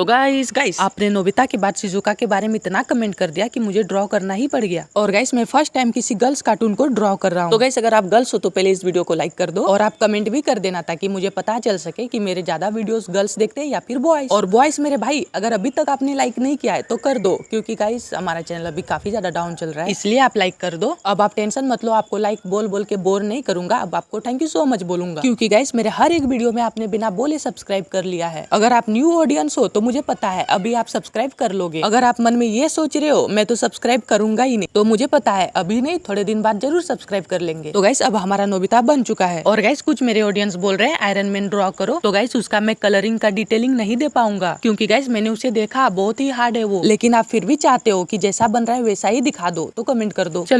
तो guys guys आपने Nobita के बाद शिजुका के बारे में इतना कमेंट कर दिया कि मुझे ड्रॉ करना ही पड़ गया और गाइस मैं फर्स्ट टाइम किसी गर्ल्स कार्टून को ड्रॉ कर रहा हूँ तो गाइस अगर आप गर्ल्स हो तो पहले इस वीडियो को लाइक कर दो और आप कमेंट भी कर देना ताकि मुझे पता चल सके की मेरे ज्यादा वीडियो गर्ल्स देखते हैं या फिर बॉयज और बॉयज मेरे भाई अगर अभी तक आपने लाइक नहीं किया है तो कर दो क्यूँकी गाइस हमारा चैनल अभी काफी ज्यादा डाउन चल रहा है इसलिए आप लाइक कर दो अब आप टेंशन मत लो आपको लाइक बोल बोल के बोर नहीं करूंगा अब आपको थैंक यू सो मच बोलूंगा क्यूँकी गाइस मेरे हर एक वीडियो में आपने बिना बोले सब्सक्राइब कर लिया है अगर आप न्यू ऑडियंस हो तो मुझे पता है अभी आप सब्सक्राइब कर लोगे अगर आप मन में ये सोच रहे हो मैं तो सब्सक्राइब करूंगा ही नहीं तो मुझे पता है अभी नहीं थोड़े दिन बाद जरूर सब्सक्राइब कर लेंगे तो गाइस अब हमारा नोबिता बन चुका है और गाइस कुछ मेरे ऑडियंस बोल रहे हैं आयरन मैन ड्रॉ करो तो गाइस उसका मैं कलरिंग का डिटेलिंग नहीं दे पाऊंगा क्योंकि गाइस मैंने उसे देखा बहुत ही हार्ड है वो लेकिन आप फिर भी चाहते हो की जैसा बन रहा है वैसा ही दिखा दो तो कमेंट कर दो चलो